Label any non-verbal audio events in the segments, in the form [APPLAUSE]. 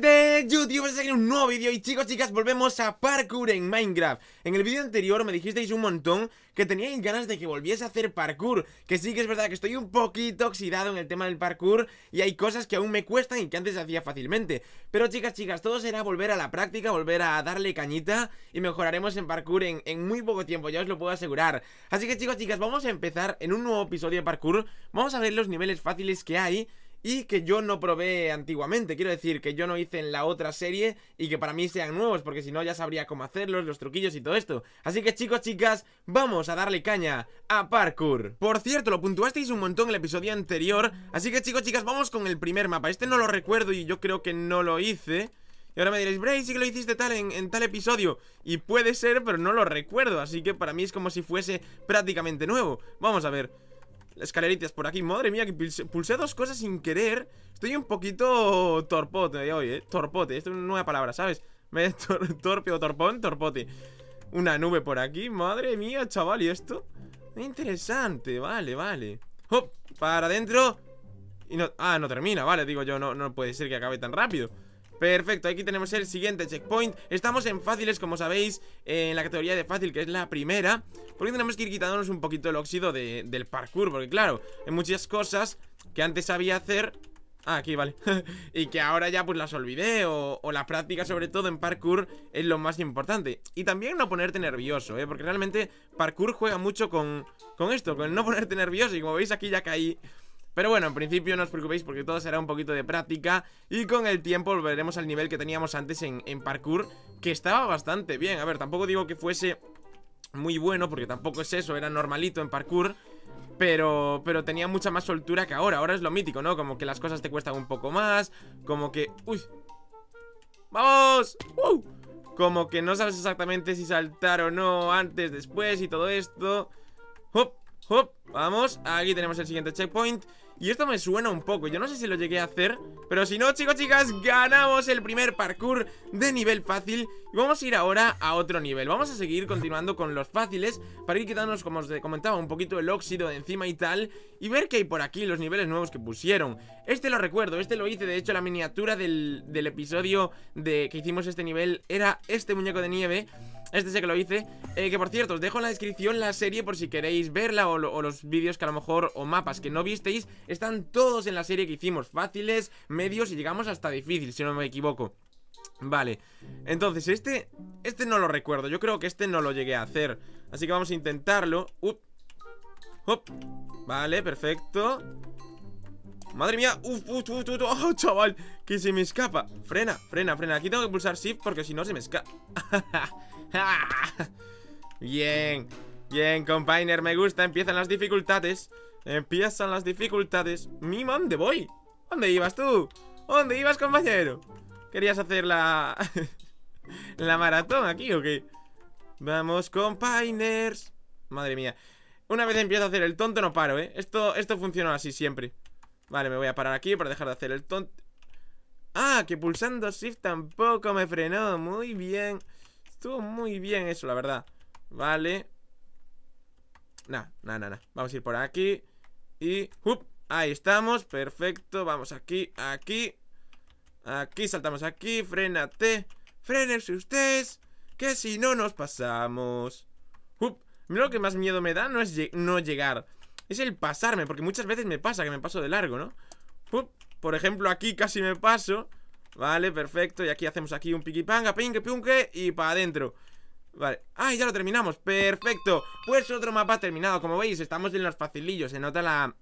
de YouTube, vamos a seguir un nuevo vídeo y chicos, chicas, volvemos a parkour en Minecraft En el vídeo anterior me dijisteis un montón que teníais ganas de que volviese a hacer parkour Que sí que es verdad que estoy un poquito oxidado en el tema del parkour y hay cosas que aún me cuestan y que antes hacía fácilmente Pero chicas, chicas, todo será volver a la práctica, volver a darle cañita y mejoraremos en parkour en, en muy poco tiempo, ya os lo puedo asegurar Así que chicos, chicas, vamos a empezar en un nuevo episodio de parkour Vamos a ver los niveles fáciles que hay y que yo no probé antiguamente. Quiero decir, que yo no hice en la otra serie y que para mí sean nuevos, porque si no ya sabría cómo hacerlos, los truquillos y todo esto. Así que chicos, chicas, vamos a darle caña a parkour. Por cierto, lo puntuasteis un montón en el episodio anterior, así que chicos, chicas, vamos con el primer mapa. Este no lo recuerdo y yo creo que no lo hice. Y ahora me diréis, Bray, sí que lo hiciste tal en, en, tal episodio. Y puede ser, pero no lo recuerdo. Así que para mí es como si fuese prácticamente nuevo. Vamos a ver escaleritas por aquí Madre mía, que pulsé dos cosas sin querer Estoy un poquito torpote hoy, eh Torpote, esto es una nueva palabra, ¿sabes? Me torpio, torpe torpón, torpote Una nube por aquí, madre mía, chaval ¿Y esto? Interesante, vale, vale ¡Hop! Para adentro y no, ah, no termina, vale, digo yo, no, no puede ser que acabe tan rápido Perfecto, aquí tenemos el siguiente checkpoint Estamos en fáciles, como sabéis En la categoría de fácil, que es la primera Porque tenemos que ir quitándonos un poquito el óxido del parkour Porque claro, hay muchas cosas que antes sabía hacer Ah, aquí, vale [LAUGHS] Y que ahora ya pues las olvidé o, la práctica sobre todo en parkour es lo más importante Y también no ponerte nervioso, ¿eh? Porque realmente parkour juega mucho con, con esto Con no ponerte nervioso Y como veis aquí ya caí pero bueno, en principio no os preocupéis porque todo será un poquito de práctica Y con el tiempo volveremos al nivel que teníamos antes en, parkour Que estaba bastante bien, a ver, tampoco digo que fuese muy bueno Porque tampoco es eso, era normalito en parkour pero, pero tenía mucha más soltura que ahora Ahora es lo mítico, ¿no? Como que las cosas te cuestan un poco más Como que... ¡Uy! ¡Vamos! ¡Uh! Como que no sabes exactamente si saltar o no Antes, después y todo esto ¡Hop! ¡Hop! Vamos Aquí tenemos el siguiente checkpoint y esto me suena un poco, yo no sé si lo llegué a hacer Pero si no, chicos, chicas, ganamos el primer parkour de nivel fácil Y vamos a ir ahora a otro nivel Vamos a seguir continuando con los fáciles Para ir quitándonos, como os comentaba, un poquito el óxido de encima y tal Y ver que hay por aquí los niveles nuevos que pusieron Este lo recuerdo, este lo hice, de hecho, la miniatura del, del episodio de que hicimos este nivel Era este muñeco de nieve este sé que lo hice eh, Que por cierto, os dejo en la descripción la serie por si queréis verla O, los vídeos que a lo mejor, o mapas que no visteis Están todos en la serie que hicimos Fáciles, medios y llegamos hasta difícil, si no me equivoco Vale, entonces este Este no lo recuerdo, yo creo que este no lo llegué a hacer Así que vamos a intentarlo Up. Vale, perfecto Madre mía, uf, [LAUGHS] chaval Que se me escapa, frena, frena, frena Aquí tengo que pulsar shift porque si no se me escapa [LAUGHS] [LAUGHS] Bien, bien, compañero, me gusta Empiezan las dificultades Empiezan las dificultades Mima, ¿dónde voy? ¿Dónde ibas tú? ¿Dónde ibas, compañero? ¿Querías hacer la... [LAUGHS] la maratón aquí o qué? Vamos, compañeros Madre mía Una vez empiezo a hacer el tonto no paro, ¿eh? Esto, esto funciona así siempre Vale, me voy a parar aquí para dejar de hacer el tonto Ah, que pulsando shift tampoco me frenó Muy bien muy bien eso, la verdad Vale Nah, nah, nah, Vamos a ir por aquí Y... ¡Up! Ahí estamos, perfecto Vamos aquí, aquí Aquí, saltamos aquí, frénate Frénese ustedes Que si no nos pasamos ¡Up! lo que más miedo me da no es no llegar Es el pasarme, porque muchas veces me pasa Que me paso de largo, ¿no? ¡Up! Por ejemplo, aquí casi me paso Vale, perfecto, y aquí hacemos aquí un piquipanga, pingue, punque y para adentro Vale, ah, ya lo terminamos, perfecto Pues otro mapa terminado, como veis, estamos en los facilillos, se nota la,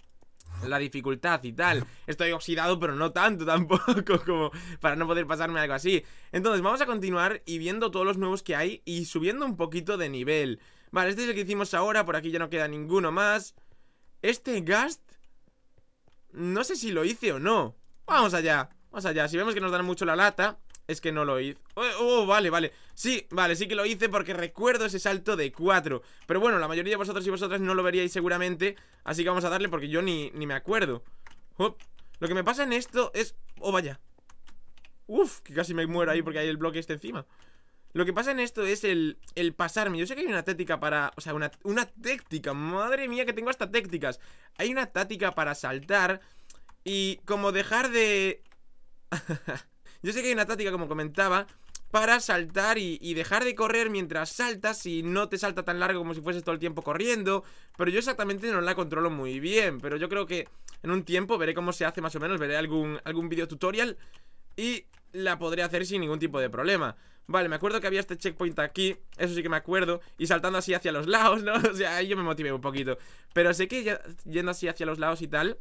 la dificultad y tal Estoy oxidado, pero no tanto [LAUGHS] tampoco Como para no poder pasarme algo así Entonces, vamos a continuar y viendo todos los nuevos que hay Y subiendo un poquito de nivel Vale, este es el que hicimos ahora Por aquí ya no queda ninguno más Este Gast No sé si lo hice o no Vamos allá sea, allá, si vemos que nos dan mucho la lata Es que no lo hice oh, oh, vale, vale Sí, vale, sí que lo hice porque recuerdo ese salto de 4 Pero bueno, la mayoría de vosotros y vosotras no lo veríais seguramente Así que vamos a darle porque yo ni, me acuerdo Lo que me pasa en esto es... Oh, vaya Uf, que casi me muero ahí porque hay el bloque este encima Lo que pasa en esto es el, pasarme Yo sé que hay una táctica para... O sea, una, una táctica Madre mía que tengo hasta tácticas Hay una táctica para saltar Y como dejar de [LAUGHS] Yo sé que hay una táctica, como comentaba Para saltar y, dejar de correr mientras saltas Y no te salta tan largo como si fueses todo el tiempo corriendo Pero yo exactamente no la controlo muy bien Pero yo creo que en un tiempo veré cómo se hace más o menos Veré algún, algún video tutorial Y la podré hacer sin ningún tipo de problema Vale, me acuerdo que había este checkpoint aquí Eso sí que me acuerdo Y saltando así hacia los lados, ¿no? [LAUGHS] O sea, ahí yo me motivé un poquito Pero sé que yendo así hacia los lados y tal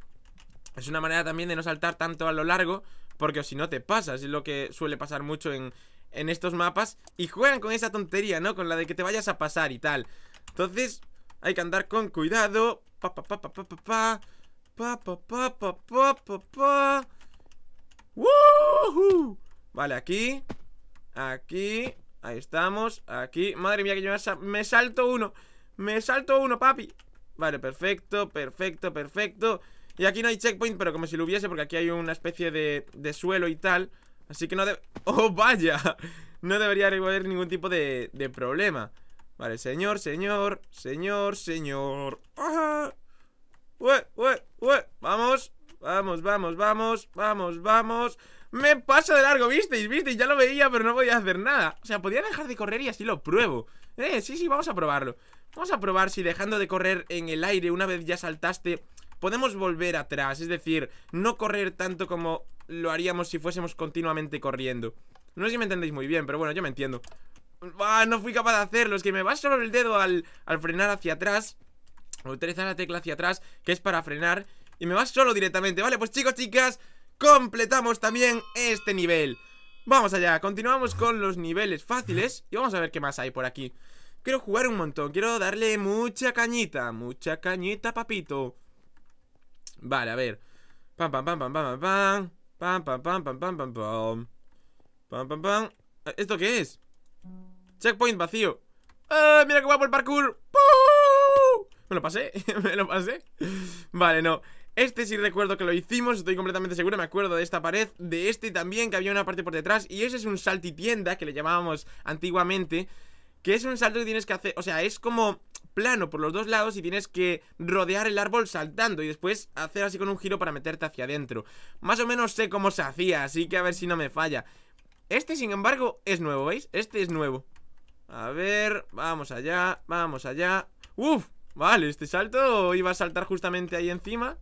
Es una manera también de no saltar tanto a lo largo porque si no te pasas, es lo que suele pasar mucho en, estos mapas Y juegan con esa tontería, ¿no? Con la de que te vayas a pasar y tal Entonces, hay que andar con cuidado Pa, pa, pa, pa, pa, pa, pa Pa, pa, pa, pa, pa, pa, ¡Woohoo! Vale, aquí Aquí Ahí estamos, aquí Madre mía, que yo me salto uno Me salto uno, papi Vale, perfecto, perfecto, perfecto y aquí no hay checkpoint, pero como si lo hubiese Porque aquí hay una especie de, de suelo y tal Así que no de... [LAUGHS] ¡Oh, vaya! No debería haber ningún tipo de, de problema Vale, señor, señor, señor, señor ue, ue! ¡Vamos! Vamos, vamos, vamos, vamos, vamos Me paso de largo, ¿visteis? ¿Visteis? Ya lo veía, pero no podía hacer nada O sea, podía dejar de correr y así lo pruebo Eh, sí, sí, vamos a probarlo Vamos a probar si dejando de correr en el aire Una vez ya saltaste podemos volver atrás, es decir, no correr tanto como lo haríamos si fuésemos continuamente corriendo. No sé si me entendéis muy bien, pero bueno, yo me entiendo. Ah, no fui capaz de hacerlo, es que me va solo el dedo al, frenar hacia atrás. Utilizar la tecla hacia atrás, que es para frenar. Y me va solo directamente. Vale, pues chicos, chicas, completamos también este nivel. Vamos allá, continuamos con los niveles fáciles y vamos a ver qué más hay por aquí. Quiero jugar un montón, quiero darle mucha cañita, mucha cañita, papito. Vale, a ver. Pam, pam, pam, pam, pam, pam, pam. Pam, pam, pam, pam, pam, pam, pam. ¿Esto qué es? Checkpoint vacío. ¡Ah! ¡Mira qué guapo el parkour! ¡Pum! Me lo pasé, [LAUGHS] me lo pasé. Vale, no. Este sí recuerdo que lo hicimos, estoy completamente seguro, me acuerdo de esta pared, de este también, que había una parte por detrás, y ese es un saltitienda, que le llamábamos antiguamente, que es un salto que tienes que hacer, o sea, es como plano por los dos lados y tienes que rodear el árbol saltando y después hacer así con un giro para meterte hacia adentro. Más o menos sé cómo se hacía, así que a ver si no me falla. Este, sin embargo, es nuevo, ¿veis? Este es nuevo. A ver, vamos allá, vamos allá. ¡Uf! Vale, este salto iba a saltar justamente ahí encima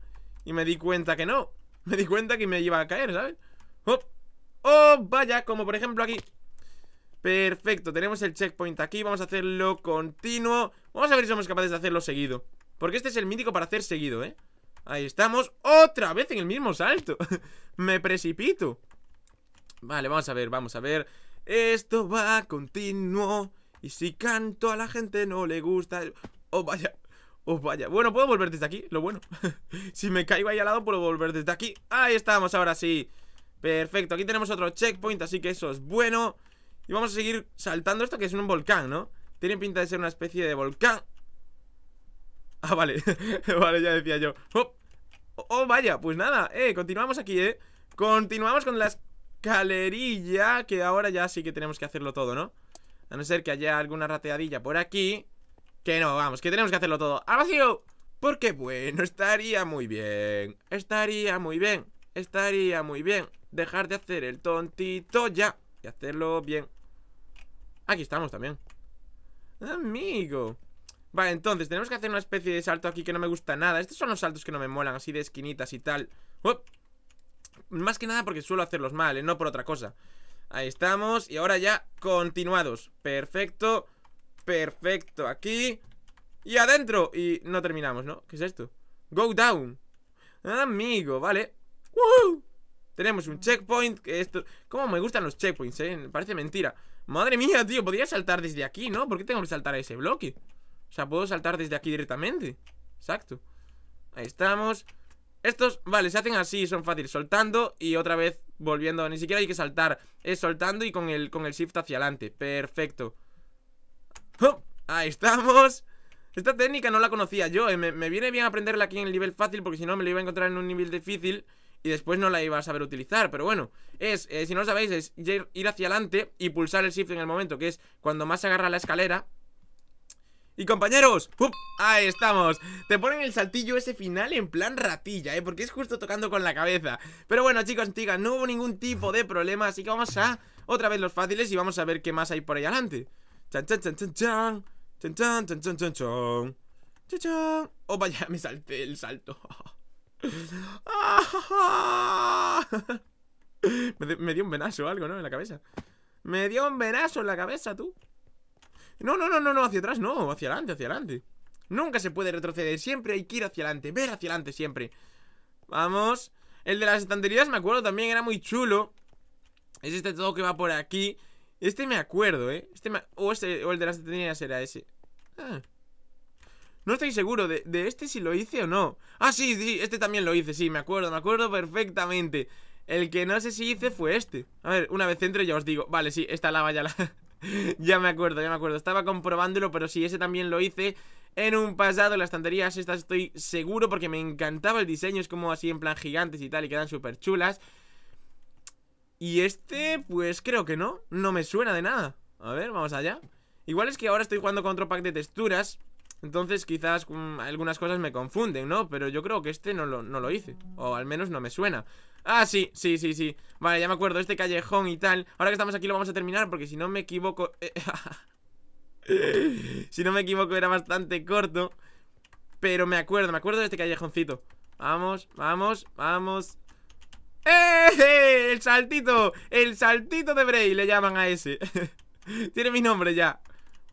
y me di cuenta que no. [LAUGHS] Me di cuenta que me iba a caer, ¿sabes? ¡Oh! ¡Oh, vaya! Como por ejemplo aquí Perfecto, tenemos el checkpoint aquí Vamos a hacerlo continuo Vamos a ver si somos capaces de hacerlo seguido Porque este es el mítico para hacer seguido, ¿eh? Ahí estamos, otra vez en el mismo salto [LAUGHS] Me precipito Vale, vamos a ver, vamos a ver Esto va continuo Y si canto a la gente no le gusta Oh, vaya Oh, vaya Bueno, puedo volver desde aquí, lo bueno [LAUGHS] Si me caigo ahí al lado puedo volver desde aquí Ahí estamos, ahora sí Perfecto, aquí tenemos otro checkpoint Así que eso es bueno y vamos a seguir saltando esto que es un volcán, ¿no? Tiene pinta de ser una especie de volcán Ah, vale, [LAUGHS] vale, ya decía yo oh. vaya, pues nada, eh, continuamos aquí, eh Continuamos con la escalerilla Que ahora ya sí que tenemos que hacerlo todo, ¿no? A no ser que haya alguna rateadilla por aquí Que no, vamos, que tenemos que hacerlo todo ¡A vacío! Porque bueno, estaría muy bien Estaría muy bien Estaría muy bien Dejar de hacer el tontito ya y hacerlo bien Aquí estamos también Amigo Vale, entonces, tenemos que hacer una especie de salto aquí que no me gusta nada Estos son los saltos que no me molan, así de esquinitas y tal oh. Más que nada porque suelo hacerlos mal, ¿eh? no por otra cosa Ahí estamos, y ahora ya continuados Perfecto, perfecto, aquí Y adentro, y no terminamos, ¿no? ¿Qué es esto? Go down Amigo, vale tenemos un checkpoint que esto... ¿Cómo me gustan los checkpoints, eh? parece mentira Madre mía, tío, podría saltar desde aquí, ¿no? ¿Por qué tengo que saltar a ese bloque? O sea, puedo saltar desde aquí directamente Exacto Ahí estamos Estos, vale, se hacen así, son fáciles Soltando y otra vez volviendo Ni siquiera hay que saltar Es soltando y con el, con el shift hacia adelante Perfecto ¡Oh! Ahí estamos Esta técnica no la conocía yo eh, me, viene bien aprenderla aquí en el nivel fácil Porque si no me lo iba a encontrar en un nivel difícil y después no la iba a saber utilizar, pero bueno, es, eh, si no lo sabéis, es ir hacia adelante y pulsar el shift en el momento, que es cuando más se agarra la escalera. Y compañeros, ¡pup! ahí estamos Te ponen el saltillo ese final en plan ratilla, ¿eh? Porque es justo tocando con la cabeza Pero bueno chicos, chicas, no hubo ningún tipo de problema Así que vamos a otra vez los fáciles y vamos a ver qué más hay por ahí adelante Chan, chan, chan, chan, chan Chan, chan, chan, chan, chan, chan. Oh vaya, me salté el salto [LAUGHS] [LAUGHS] me, dio un venazo o algo, ¿no? En la cabeza. Me dio un venazo en la cabeza, tú. No, no, no, no, no, hacia atrás, no, hacia adelante, hacia adelante. Nunca se puede retroceder, siempre hay que ir hacia adelante, ver hacia adelante siempre. Vamos. El de las estanterías me acuerdo también, era muy chulo. Es este todo que va por aquí. Este me acuerdo, ¿eh? Este o, este, o el de las estanterías era ese. Ah. No estoy seguro de, este si lo hice o no. Ah, sí, sí, este también lo hice, sí, me acuerdo, me acuerdo perfectamente. El que no sé si hice fue este. A ver, una vez entre ya os digo. Vale, sí, esta lava ya la... [LAUGHS] ya me acuerdo, ya me acuerdo. Estaba comprobándolo, pero sí, ese también lo hice en un pasado. Las estanterías estas estoy seguro porque me encantaba el diseño. Es como así en plan gigantes y tal y quedan súper chulas. Y este, pues creo que no. No me suena de nada. A ver, vamos allá. Igual es que ahora estoy jugando con otro pack de texturas entonces quizás mm, algunas cosas me confunden, ¿no? Pero yo creo que este no lo, no lo hice O al menos no me suena Ah, sí, sí, sí, sí Vale, ya me acuerdo, este callejón y tal Ahora que estamos aquí lo vamos a terminar porque si no me equivoco eh, [LAUGHS] Si no me equivoco era bastante corto Pero me acuerdo, me acuerdo de este callejoncito Vamos, vamos, vamos ¡Eh! eh! ¡El saltito! El saltito de Bray le llaman a ese [LAUGHS] Tiene mi nombre ya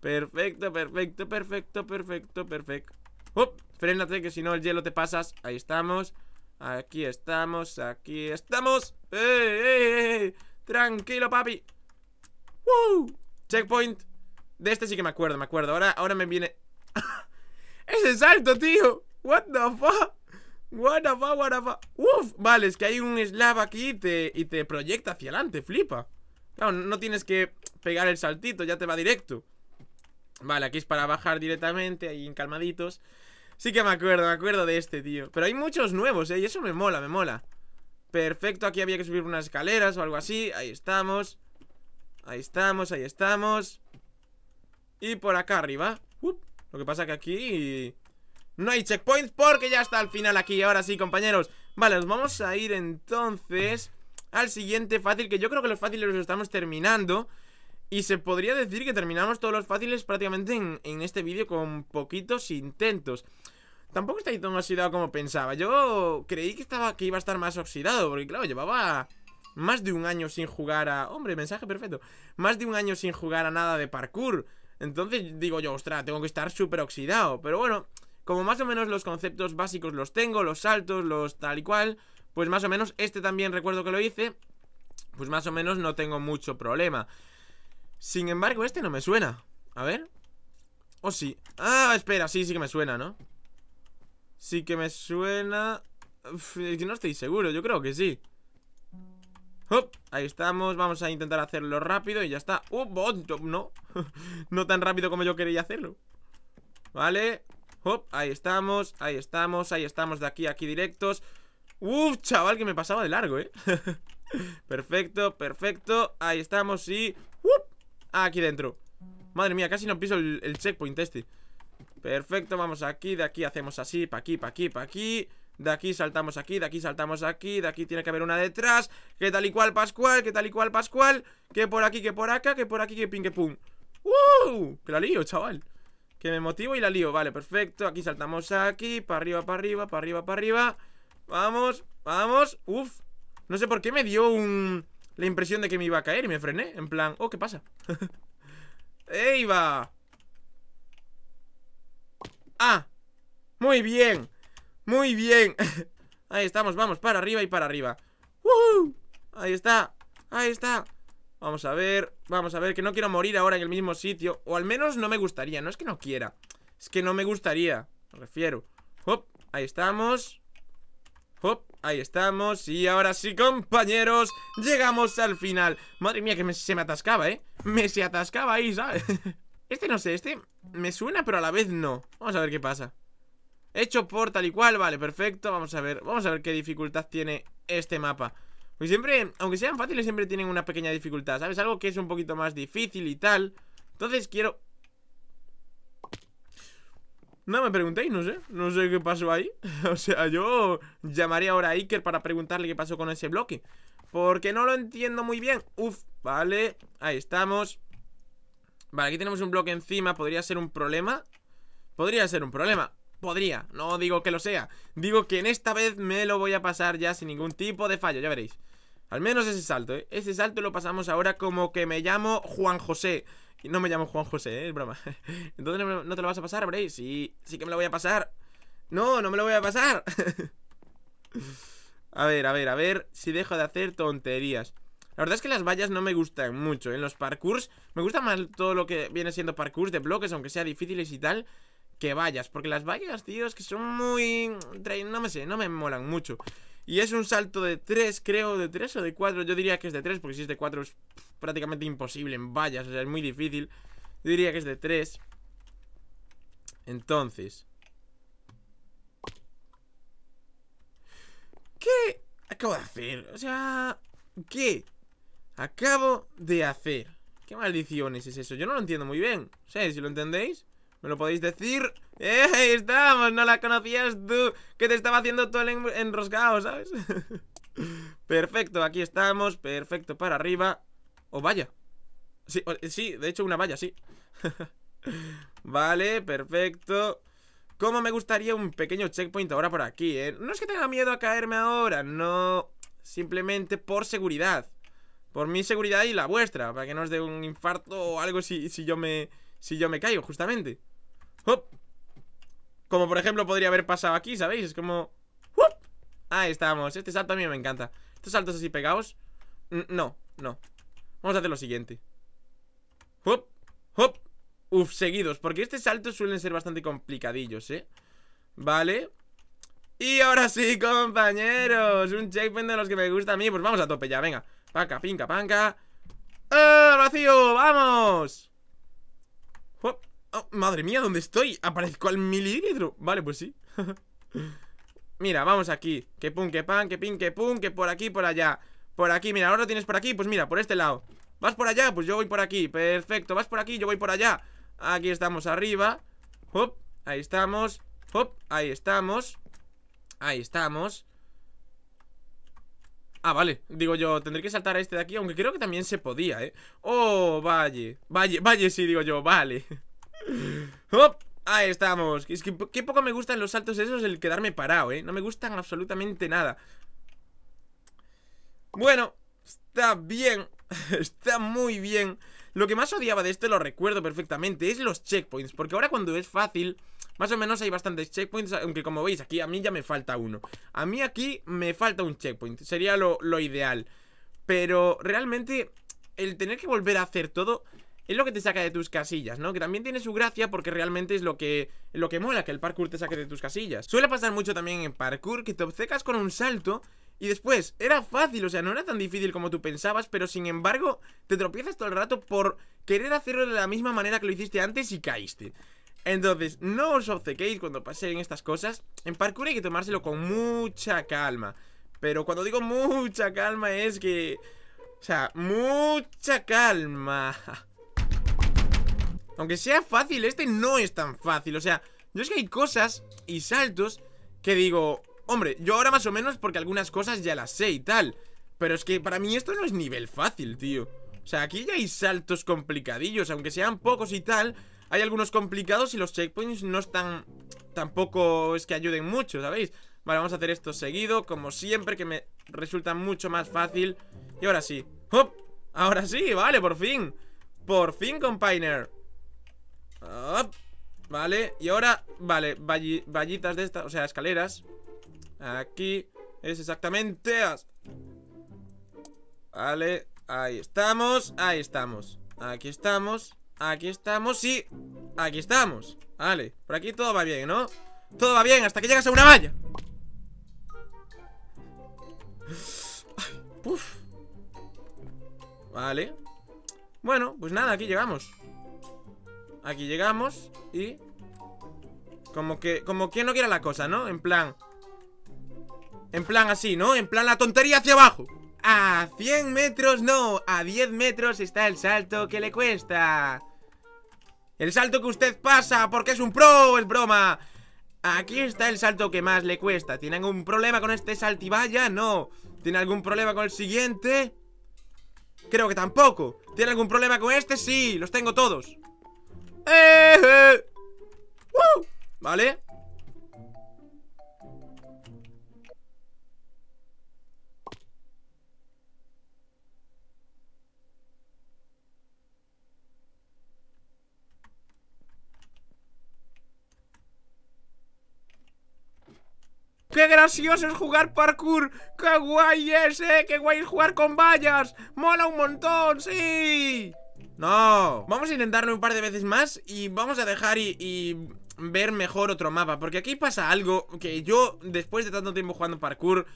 Perfecto, perfecto, perfecto, perfecto, perfecto. Up, Frénate, que si no el hielo te pasas. Ahí estamos. Aquí estamos, aquí estamos. ¡Eh, eh, eh, Tranquilo, papi. ¡Woo! Checkpoint. De este sí que me acuerdo, me acuerdo. Ahora, ahora me viene. [LAUGHS] ¡Ese salto, tío! ¿What the fuck? What the fuck, what the fuck? ¡Uf! Vale, es que hay un slab aquí y te, y te proyecta hacia adelante, flipa. Claro, no tienes que pegar el saltito, ya te va directo. Vale, aquí es para bajar directamente, ahí encalmaditos Sí que me acuerdo, me acuerdo de este, tío Pero hay muchos nuevos, eh, y eso me mola, me mola Perfecto, aquí había que subir unas escaleras o algo así Ahí estamos Ahí estamos, ahí estamos Y por acá arriba Lo que pasa que aquí No hay checkpoints porque ya está al final aquí Ahora sí, compañeros Vale, nos vamos a ir entonces Al siguiente fácil, que yo creo que los fáciles los estamos terminando y se podría decir que terminamos todos los fáciles prácticamente en, este vídeo con poquitos intentos Tampoco está ahí tan oxidado como pensaba Yo creí que, estaba, que iba a estar más oxidado Porque claro, llevaba más de un año sin jugar a... Hombre, mensaje perfecto Más de un año sin jugar a nada de parkour Entonces digo yo, ostras, tengo que estar súper oxidado Pero bueno, como más o menos los conceptos básicos los tengo Los saltos, los tal y cual Pues más o menos, este también recuerdo que lo hice Pues más o menos no tengo mucho problema sin embargo, este no me suena A ver O oh, sí Ah, espera, sí, sí que me suena, ¿no? Sí que me suena Uf, No estoy seguro, yo creo que sí Hop, ahí estamos Vamos a intentar hacerlo rápido y ya está ¡Uh, oh, no! [LAUGHS] no tan rápido como yo quería hacerlo Vale Hop, ahí estamos, ahí estamos Ahí estamos de aquí a aquí directos Uf, chaval, que me pasaba de largo, eh [LAUGHS] Perfecto, perfecto Ahí estamos y... Ah, aquí dentro Madre mía, casi no piso el, checkpoint este Perfecto, vamos aquí De aquí hacemos así, pa' aquí, pa' aquí, pa' aquí de aquí saltamos aquí, de aquí saltamos aquí, de aquí tiene que haber una detrás. Que tal y cual, Pascual, que tal y cual, Pascual. Que por aquí, que por acá, que por aquí, que ping, que pum. Que la lío, chaval. Que me motivo y la lío. Vale, perfecto. Aquí saltamos aquí, para arriba, para arriba, para arriba, para arriba. Vamos, vamos. Uf. No sé por qué me dio un la impresión de que me iba a caer y me frené. En plan, oh, ¿qué pasa? [LAUGHS] ¡Ey, va! ¡Ah! ¡Muy bien! ¡Muy bien! [LAUGHS] Ahí estamos, vamos, para arriba y para arriba ¡Woo! Ahí está, ahí está Vamos a ver, vamos a ver Que no quiero morir ahora en el mismo sitio O al menos no me gustaría, no es que no quiera Es que no me gustaría, me refiero Hop, ahí estamos Hop, ahí estamos Y ahora sí, compañeros Llegamos al final Madre mía, que me, se me atascaba, ¿eh? Me se atascaba ahí, ¿sabes? [LAUGHS] este no sé, este me suena pero a la vez no Vamos a ver qué pasa Hecho por tal y cual, vale, perfecto Vamos a ver, vamos a ver qué dificultad tiene este mapa Pues siempre, aunque sean fáciles Siempre tienen una pequeña dificultad, ¿sabes? Algo que es un poquito más difícil y tal Entonces quiero no me preguntéis, no sé. No sé qué pasó ahí. [LAUGHS] o sea, yo llamaría ahora a Iker para preguntarle qué pasó con ese bloque. Porque no lo entiendo muy bien. Uf, vale. Ahí estamos. Vale, aquí tenemos un bloque encima. ¿Podría ser un problema? Podría ser un problema. Podría. No digo que lo sea. Digo que en esta vez me lo voy a pasar ya sin ningún tipo de fallo. Ya veréis. Al menos ese salto, ¿eh? Ese salto lo pasamos ahora como que me llamo Juan José. No me llamo Juan José, ¿eh? broma. [LAUGHS] Entonces no te lo vas a pasar, Bray. Sí, sí que me lo voy a pasar. No, no me lo voy a pasar. [LAUGHS] a ver, a ver, a ver si dejo de hacer tonterías. La verdad es que las vallas no me gustan mucho. En los parkours me gusta más todo lo que viene siendo parkours de bloques, aunque sea difíciles y tal, que vallas. Porque las vallas, tío, es que son muy... No me sé, no me molan mucho. Y es un salto de 3, creo, de 3 o de 4 Yo diría que es de 3, porque si es de 4 es prácticamente imposible en vallas O sea, es muy difícil Yo diría que es de 3 Entonces ¿Qué acabo de hacer? O sea, ¿qué acabo de hacer? ¿Qué maldiciones es eso? Yo no lo entiendo muy bien O sea, si lo entendéis, me lo podéis decir ¡Eh! Ahí estamos, no la conocías tú Que te estaba haciendo todo el enroscado, ¿sabes? [LAUGHS] perfecto, aquí estamos Perfecto, para arriba O oh, vaya sí, de hecho una valla, sí [LAUGHS] Vale, perfecto Como me gustaría un pequeño checkpoint ahora por aquí, eh? No es que tenga miedo a caerme ahora, no Simplemente por seguridad Por mi seguridad y la vuestra Para que no os dé un infarto o algo si, si yo me... Si yo me caigo, justamente ¡Hop! Como por ejemplo podría haber pasado aquí, ¿sabéis? Es como... Ahí estamos, este salto a mí me encanta Estos saltos así pegados mm, No, no Vamos a hacer lo siguiente ¡Hop! ¡Hop! Uf, seguidos, porque estos saltos suelen ser bastante complicadillos, ¿eh? Vale Y ahora sí, compañeros Un checkpoint de los que me gusta a mí Pues vamos a tope ya, venga Panca, pinca, panca ¡Ah! vacío! ¡Vamos! Oh, madre mía, ¿dónde estoy? Aparezco al milímetro Vale, pues sí [LAUGHS] Mira, vamos aquí Que pum, que pan, que pin, que pum Que por aquí, por allá Por aquí, mira, ahora lo tienes por aquí Pues mira, por este lado Vas por allá, pues yo voy por aquí Perfecto, vas por aquí, yo voy por allá Aquí estamos arriba Hop, ahí estamos Hop, ahí estamos Ahí estamos Ah, vale, digo yo, tendré que saltar a este de aquí Aunque creo que también se podía, eh Oh, vaya Vaya, vaya sí, digo yo, vale [LAUGHS] ¡Hop! Ahí estamos. Es que qué poco me gustan los saltos esos el quedarme parado, ¿eh? No me gustan absolutamente nada. Bueno, está bien. [LAUGHS] está muy bien. Lo que más odiaba de esto, lo recuerdo perfectamente, es los checkpoints. Porque ahora cuando es fácil, más o menos hay bastantes checkpoints. Aunque como veis aquí, a mí ya me falta uno. A mí aquí me falta un checkpoint. Sería lo ideal. Pero realmente el tener que volver a hacer todo es lo que te saca de tus casillas, ¿no? Que también tiene su gracia porque realmente es lo que, lo que mola, que el parkour te saque de tus casillas. Suele pasar mucho también en parkour que te obcecas con un salto y después, era fácil, o sea, no era tan difícil como tú pensabas, pero sin embargo, te tropiezas todo el rato por querer hacerlo de la misma manera que lo hiciste antes y caíste. Entonces, no os obcequéis cuando pasen estas cosas. En parkour hay que tomárselo con mucha calma. Pero cuando digo mucha calma es que... O sea, mucha calma. Aunque sea fácil, este no es tan fácil O sea, yo es que hay cosas y saltos que digo Hombre, yo ahora más o menos porque algunas cosas ya las sé y tal Pero es que para mí esto no es nivel fácil, tío O sea, aquí ya hay saltos complicadillos Aunque sean pocos y tal Hay algunos complicados y los checkpoints no están... Tampoco es que ayuden mucho, ¿sabéis? Vale, vamos a hacer esto seguido Como siempre, que me resulta mucho más fácil Y ahora sí ¡Hop! Ahora sí, vale, por fin Por fin, compainer Vale, y ahora, vale, vallitas de estas, o sea, escaleras Aquí es exactamente Vale, ahí estamos, ahí estamos Aquí estamos, aquí estamos y aquí estamos Vale, por aquí todo va bien, ¿no? Todo va bien hasta que llegas a una valla Vale Bueno, pues nada, aquí llegamos Aquí llegamos y... Como que, como que no quiera la cosa, ¿no? En plan... En plan así, ¿no? En plan la tontería hacia abajo A 100 metros no A 10 metros está el salto que le cuesta El salto que usted pasa porque es un pro, es broma Aquí está el salto que más le cuesta ¿Tiene algún problema con este saltivalla? No ¿Tiene algún problema con el siguiente? Creo que tampoco ¿Tiene algún problema con este? Sí, los tengo todos eh, eh. Vale ¡Qué gracioso es jugar parkour! ¡Qué guay es, eh! ¡Qué guay jugar con vallas! ¡Mola un montón! ¡Sí! No Vamos a intentarlo un par de veces más Y vamos a dejar y, y, ver mejor otro mapa Porque aquí pasa algo que yo Después de tanto tiempo jugando parkour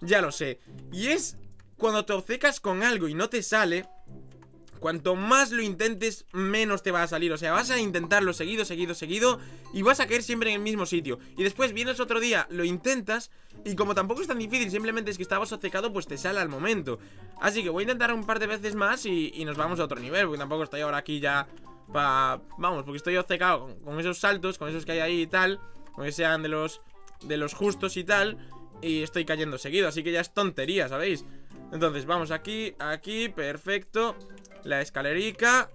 Ya lo sé Y es cuando te obcecas con algo y no te sale Cuanto más lo intentes, menos te va a salir O sea, vas a intentarlo seguido, seguido, seguido Y vas a caer siempre en el mismo sitio Y después vienes otro día, lo intentas Y como tampoco es tan difícil, simplemente es que estabas obcecado Pues te sale al momento Así que voy a intentar un par de veces más y, nos vamos a otro nivel Porque tampoco estoy ahora aquí ya para... Vamos, porque estoy obcecado con, esos saltos Con esos que hay ahí y tal Con que sean de los, de los justos y tal y estoy cayendo seguido, así que ya es tontería, ¿sabéis? Entonces, vamos aquí, aquí, perfecto la escalerica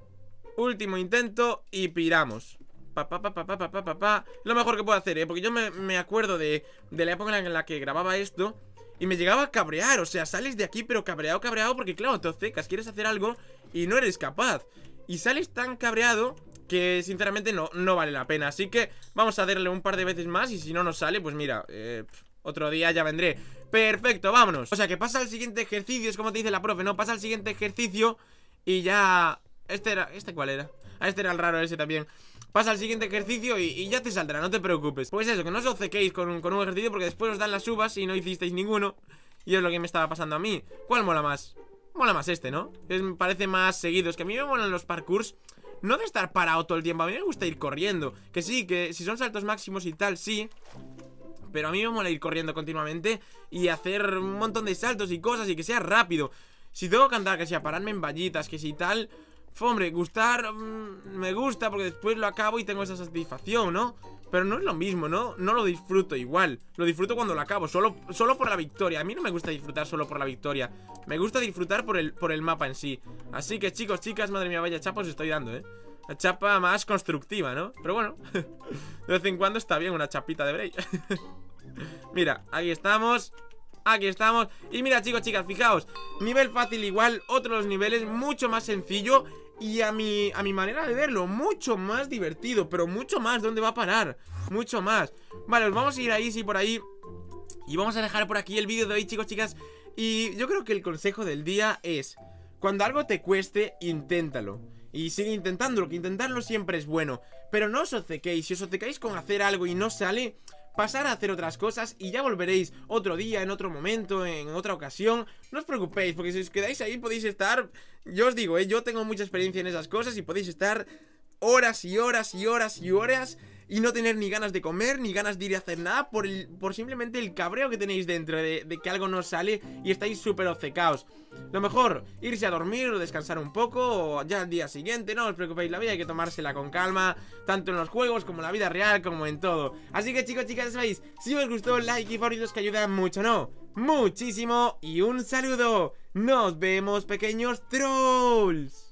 Último intento y piramos Pa, pa, pa, Lo mejor que puedo hacer, ¿eh? Porque yo me, acuerdo de, de, la época en la que grababa esto Y me llegaba a cabrear, o sea, sales de aquí pero cabreado, cabreado Porque claro, te quieres hacer algo y no eres capaz Y sales tan cabreado que sinceramente no, no vale la pena Así que vamos a darle un par de veces más y si no nos sale, pues mira, eh, otro día ya vendré Perfecto, vámonos O sea, que pasa al siguiente ejercicio, es como te dice la profe, ¿no? Pasa al siguiente ejercicio y ya... Este era... ¿Este cuál era? Ah, este era el raro ese también Pasa al siguiente ejercicio y, ya te saldrá, no te preocupes Pues eso, que no os obcequéis con un, con un ejercicio Porque después os dan las uvas y no hicisteis ninguno Y es lo que me estaba pasando a mí ¿Cuál mola más? Mola más este, ¿no? me parece más seguido, es que a mí me molan los parkours No de estar parado todo el tiempo A mí me gusta ir corriendo Que sí, que si son saltos máximos y tal, sí pero a mí me mola ir corriendo continuamente y hacer un montón de saltos y cosas y que sea rápido. Si tengo que andar, que si a pararme en vallitas, que si tal... hombre, gustar mm, me gusta porque después lo acabo y tengo esa satisfacción, ¿no? Pero no es lo mismo, ¿no? No lo disfruto igual Lo disfruto cuando lo acabo, solo, solo por la victoria A mí no me gusta disfrutar solo por la victoria Me gusta disfrutar por el, por el mapa en sí Así que chicos, chicas, madre mía, vaya chapa os estoy dando, ¿eh? La chapa más constructiva, ¿no? Pero bueno, [LAUGHS] de vez en cuando está bien una chapita de break [LAUGHS] Mira, ahí estamos aquí estamos Y mira chicos, chicas, fijaos Nivel fácil igual, otros niveles Mucho más sencillo y a mi, a mi manera de verlo, mucho más divertido Pero mucho más, ¿dónde va a parar? Mucho más Vale, os vamos a ir ahí, sí, por ahí Y vamos a dejar por aquí el vídeo de hoy, chicos, chicas Y yo creo que el consejo del día es Cuando algo te cueste, inténtalo y sigue intentándolo, que intentarlo siempre es bueno Pero no os obcequéis, si os obcequéis con hacer algo y no sale pasar a hacer otras cosas y ya volveréis otro día, en otro momento, en otra ocasión. No os preocupéis, porque si os quedáis ahí podéis estar... Yo os digo, ¿eh? yo tengo mucha experiencia en esas cosas y podéis estar horas y horas y horas y horas y no tener ni ganas de comer, ni ganas de ir a hacer nada por, el, por simplemente el cabreo que tenéis dentro de, que algo no sale y estáis súper obcecaos. Lo mejor, irse a dormir o descansar un poco o ya al día siguiente, no os preocupéis, la vida hay que tomársela con calma, tanto en los juegos como en la vida real, como en todo. Así que chicos, chicas, sabéis, si os gustó, like y favoritos que ayudan mucho, ¿no? Muchísimo y un saludo. Nos vemos, pequeños trolls.